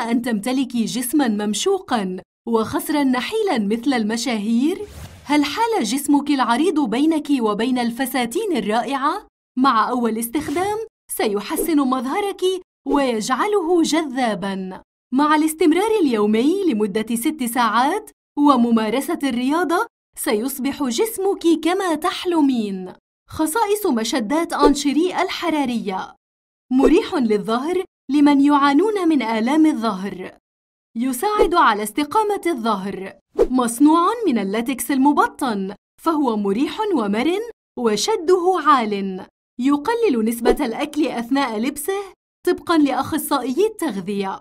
أن تمتلكي جسماً ممشوقاً وخصراً نحيلاً مثل المشاهير؟ هل حال جسمك العريض بينك وبين الفساتين الرائعة؟ مع أول استخدام سيحسن مظهرك ويجعله جذاباً. مع الاستمرار اليومي لمدة ست ساعات وممارسة الرياضة سيصبح جسمك كما تحلمين. خصائص مشدات أنشري الحرارية مريح للظهر لمن يعانون من آلام الظهر يساعد على استقامة الظهر مصنوع من اللاتكس المبطن فهو مريح ومرن وشده عال يقلل نسبة الأكل أثناء لبسه طبقاً لأخصائي التغذية